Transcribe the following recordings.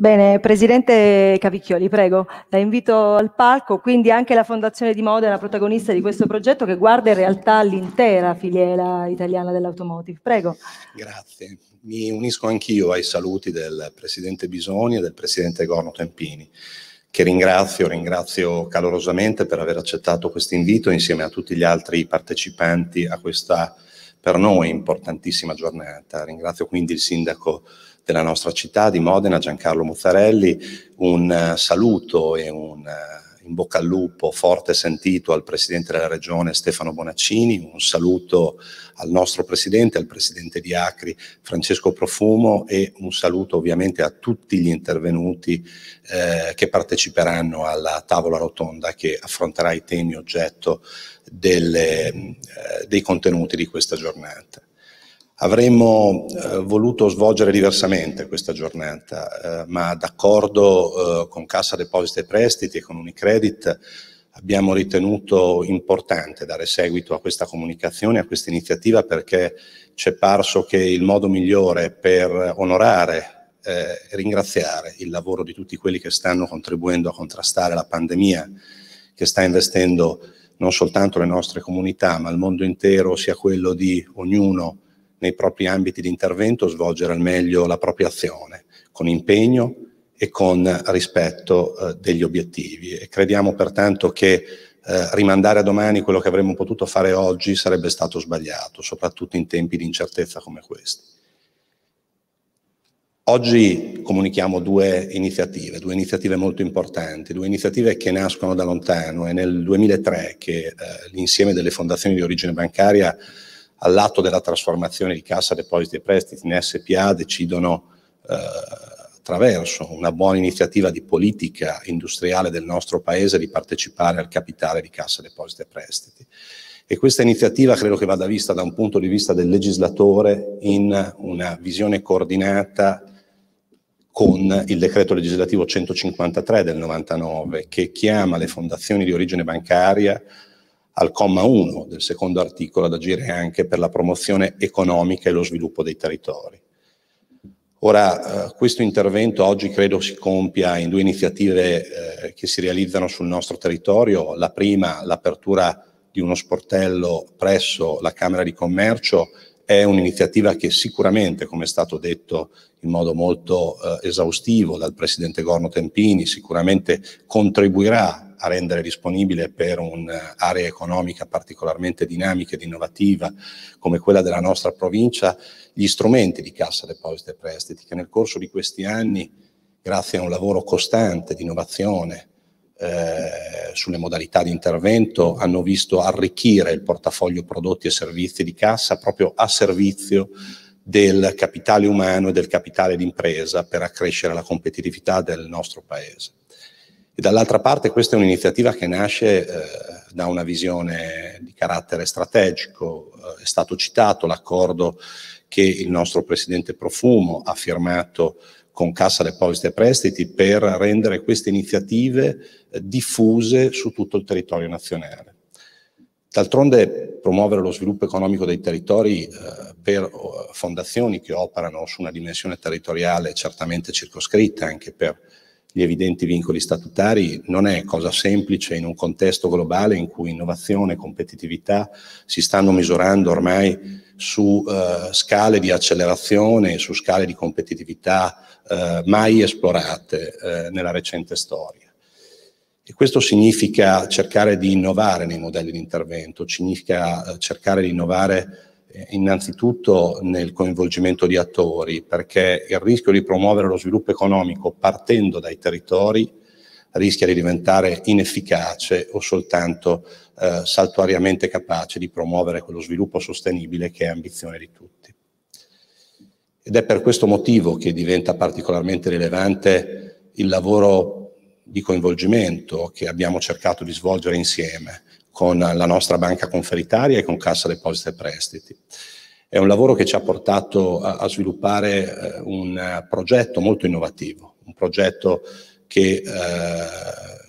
Bene, Presidente Cavicchioli, prego, la invito al palco, quindi anche la Fondazione di Modena protagonista di questo progetto che guarda in realtà l'intera filiera italiana dell'automotive. Prego. Grazie, mi unisco anch'io ai saluti del Presidente Bisogni e del Presidente Gorno Tempini, che ringrazio, ringrazio calorosamente per aver accettato questo invito insieme a tutti gli altri partecipanti a questa per noi importantissima giornata. Ringrazio quindi il Sindaco della nostra città di Modena, Giancarlo Muzzarelli, un eh, saluto e un eh, in bocca al lupo forte e sentito al Presidente della Regione Stefano Bonaccini, un saluto al nostro Presidente, al Presidente di Acri Francesco Profumo e un saluto ovviamente a tutti gli intervenuti eh, che parteciperanno alla tavola rotonda che affronterà i temi oggetto delle, eh, dei contenuti di questa giornata. Avremmo eh, voluto svolgere diversamente questa giornata, eh, ma d'accordo eh, con Cassa Depositi e Prestiti e con Unicredit abbiamo ritenuto importante dare seguito a questa comunicazione, a questa iniziativa, perché ci è parso che il modo migliore per onorare eh, e ringraziare il lavoro di tutti quelli che stanno contribuendo a contrastare la pandemia che sta investendo non soltanto le nostre comunità, ma il mondo intero, sia quello di ognuno nei propri ambiti di intervento svolgere al meglio la propria azione, con impegno e con rispetto eh, degli obiettivi. E crediamo pertanto che eh, rimandare a domani quello che avremmo potuto fare oggi sarebbe stato sbagliato, soprattutto in tempi di incertezza come questi. Oggi comunichiamo due iniziative, due iniziative molto importanti, due iniziative che nascono da lontano. È nel 2003 che eh, l'insieme delle fondazioni di origine bancaria all'atto della trasformazione di Cassa Depositi e Prestiti in SPA decidono eh, attraverso una buona iniziativa di politica industriale del nostro paese di partecipare al capitale di Cassa Depositi e Prestiti. E questa iniziativa credo che vada vista da un punto di vista del legislatore in una visione coordinata con il decreto legislativo 153 del 99 che chiama le fondazioni di origine bancaria al comma 1 del secondo articolo ad agire anche per la promozione economica e lo sviluppo dei territori. Ora, eh, questo intervento oggi credo si compia in due iniziative eh, che si realizzano sul nostro territorio. La prima, l'apertura di uno sportello presso la Camera di Commercio, è un'iniziativa che sicuramente, come è stato detto in modo molto eh, esaustivo dal Presidente Gorno Tempini, sicuramente contribuirà a rendere disponibile per un'area eh, economica particolarmente dinamica ed innovativa come quella della nostra provincia gli strumenti di cassa depositi e prestiti che nel corso di questi anni, grazie a un lavoro costante di innovazione eh, sulle modalità di intervento, hanno visto arricchire il portafoglio prodotti e servizi di cassa proprio a servizio del capitale umano e del capitale d'impresa per accrescere la competitività del nostro Paese. E dall'altra parte questa è un'iniziativa che nasce eh, da una visione di carattere strategico. Eh, è stato citato l'accordo che il nostro Presidente Profumo ha firmato con Cassa Depositi e Prestiti per rendere queste iniziative eh, diffuse su tutto il territorio nazionale. D'altronde promuovere lo sviluppo economico dei territori eh, per eh, fondazioni che operano su una dimensione territoriale certamente circoscritta anche per gli evidenti vincoli statutari non è cosa semplice in un contesto globale in cui innovazione e competitività si stanno misurando ormai su eh, scale di accelerazione, su scale di competitività eh, mai esplorate eh, nella recente storia. E questo significa cercare di innovare nei modelli di intervento, significa eh, cercare di innovare innanzitutto nel coinvolgimento di attori, perché il rischio di promuovere lo sviluppo economico partendo dai territori rischia di diventare inefficace o soltanto eh, saltuariamente capace di promuovere quello sviluppo sostenibile che è ambizione di tutti. Ed è per questo motivo che diventa particolarmente rilevante il lavoro di coinvolgimento che abbiamo cercato di svolgere insieme con la nostra banca conferitaria e con Cassa Deposito e Prestiti. È un lavoro che ci ha portato a, a sviluppare eh, un progetto molto innovativo, un progetto che eh,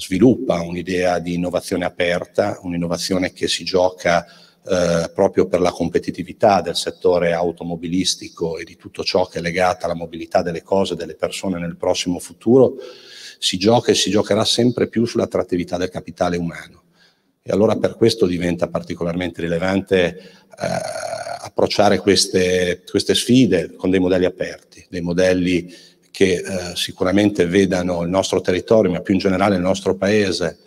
sviluppa un'idea di innovazione aperta, un'innovazione che si gioca eh, proprio per la competitività del settore automobilistico e di tutto ciò che è legato alla mobilità delle cose, e delle persone nel prossimo futuro, si gioca e si giocherà sempre più sull'attrattività del capitale umano. E allora per questo diventa particolarmente rilevante eh, approcciare queste, queste, sfide con dei modelli aperti, dei modelli che eh, sicuramente vedano il nostro territorio, ma più in generale il nostro paese,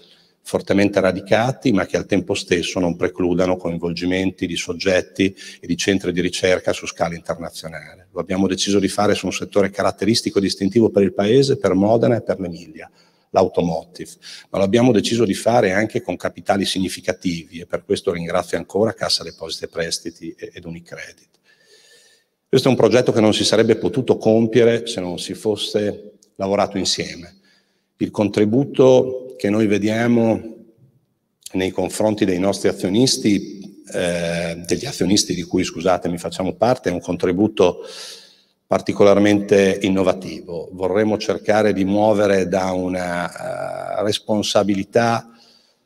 fortemente radicati, ma che al tempo stesso non precludano coinvolgimenti di soggetti e di centri di ricerca su scala internazionale. Lo abbiamo deciso di fare su un settore caratteristico e distintivo per il Paese, per Modena e per l'Emilia l'automotive, ma l'abbiamo deciso di fare anche con capitali significativi e per questo ringrazio ancora Cassa Depositi e Prestiti ed Unicredit. Questo è un progetto che non si sarebbe potuto compiere se non si fosse lavorato insieme. Il contributo che noi vediamo nei confronti dei nostri azionisti, eh, degli azionisti di cui, scusatemi facciamo parte, è un contributo particolarmente innovativo. Vorremmo cercare di muovere da una uh, responsabilità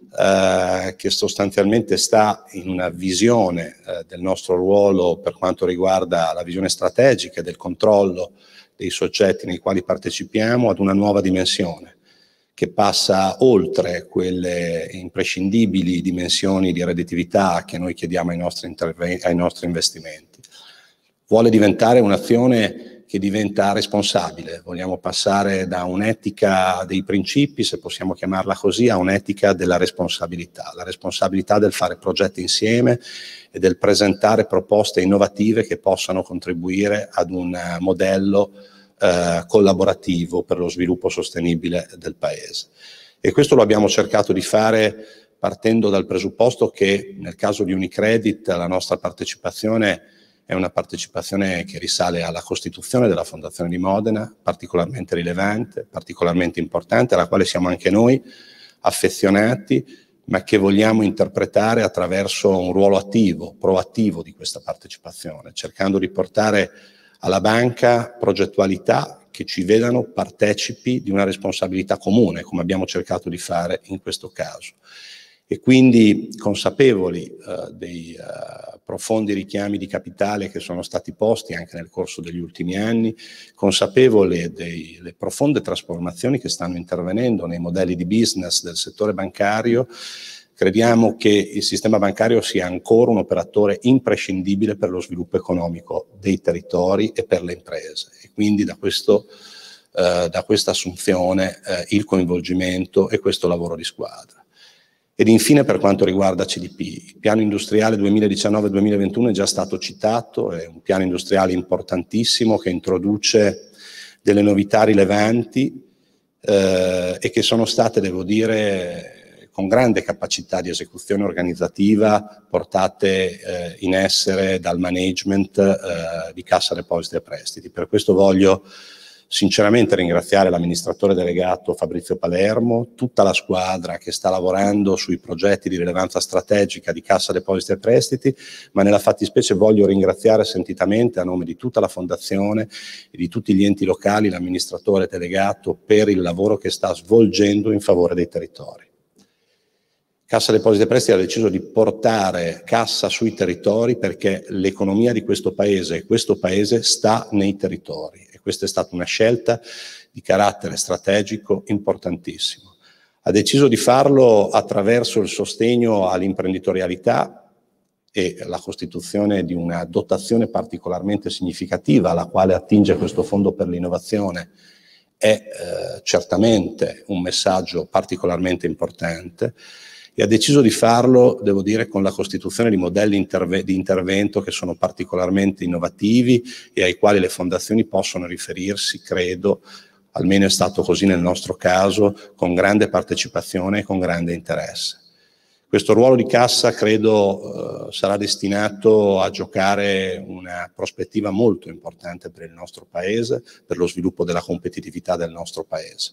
uh, che sostanzialmente sta in una visione uh, del nostro ruolo per quanto riguarda la visione strategica del controllo dei soggetti nei quali partecipiamo ad una nuova dimensione che passa oltre quelle imprescindibili dimensioni di redditività che noi chiediamo ai nostri, ai nostri investimenti vuole diventare un'azione che diventa responsabile. Vogliamo passare da un'etica dei principi, se possiamo chiamarla così, a un'etica della responsabilità, la responsabilità del fare progetti insieme e del presentare proposte innovative che possano contribuire ad un eh, modello eh, collaborativo per lo sviluppo sostenibile del Paese. E questo lo abbiamo cercato di fare partendo dal presupposto che nel caso di Unicredit la nostra partecipazione è una partecipazione che risale alla costituzione della Fondazione di Modena, particolarmente rilevante, particolarmente importante, alla quale siamo anche noi affezionati, ma che vogliamo interpretare attraverso un ruolo attivo, proattivo di questa partecipazione, cercando di portare alla banca progettualità che ci vedano partecipi di una responsabilità comune, come abbiamo cercato di fare in questo caso e quindi consapevoli eh, dei eh, profondi richiami di capitale che sono stati posti anche nel corso degli ultimi anni, consapevoli delle profonde trasformazioni che stanno intervenendo nei modelli di business del settore bancario, crediamo che il sistema bancario sia ancora un operatore imprescindibile per lo sviluppo economico dei territori e per le imprese. E quindi da questo eh, da questa assunzione eh, il coinvolgimento e questo lavoro di squadra. Ed infine per quanto riguarda CDP, il piano industriale 2019-2021 è già stato citato, è un piano industriale importantissimo che introduce delle novità rilevanti eh, e che sono state, devo dire, con grande capacità di esecuzione organizzativa portate eh, in essere dal management eh, di Cassa Depositi e Prestiti. Per questo voglio sinceramente ringraziare l'amministratore delegato Fabrizio Palermo, tutta la squadra che sta lavorando sui progetti di rilevanza strategica di Cassa Depositi e Prestiti, ma nella fattispecie voglio ringraziare sentitamente a nome di tutta la Fondazione e di tutti gli enti locali l'amministratore delegato per il lavoro che sta svolgendo in favore dei territori. Cassa Depositi e Prestiti ha deciso di portare cassa sui territori perché l'economia di questo paese e questo paese sta nei territori questa è stata una scelta di carattere strategico importantissimo. Ha deciso di farlo attraverso il sostegno all'imprenditorialità e la costituzione di una dotazione particolarmente significativa alla quale attinge questo fondo per l'innovazione è eh, certamente un messaggio particolarmente importante e ha deciso di farlo, devo dire, con la costituzione di modelli interve di intervento che sono particolarmente innovativi e ai quali le fondazioni possono riferirsi, credo, almeno è stato così nel nostro caso, con grande partecipazione e con grande interesse. Questo ruolo di cassa credo eh, sarà destinato a giocare una prospettiva molto importante per il nostro Paese, per lo sviluppo della competitività del nostro Paese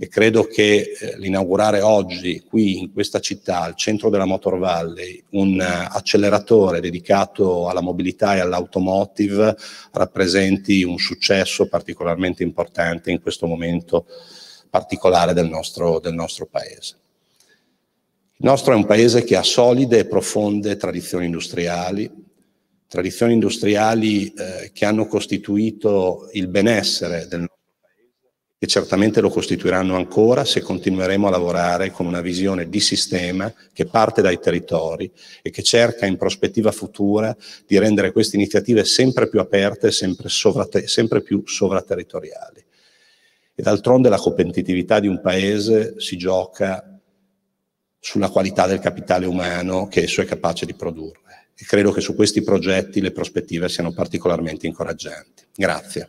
e credo che eh, l'inaugurare oggi qui in questa città, al centro della Motor Valley, un uh, acceleratore dedicato alla mobilità e all'automotive rappresenti un successo particolarmente importante in questo momento particolare del nostro, del nostro paese. Il nostro è un paese che ha solide e profonde tradizioni industriali, tradizioni industriali eh, che hanno costituito il benessere del nostro che certamente lo costituiranno ancora se continueremo a lavorare con una visione di sistema che parte dai territori e che cerca in prospettiva futura di rendere queste iniziative sempre più aperte e sempre, sempre più sovraterritoriali. E d'altronde la competitività di un paese si gioca sulla qualità del capitale umano che esso è capace di produrre. E credo che su questi progetti le prospettive siano particolarmente incoraggianti. Grazie.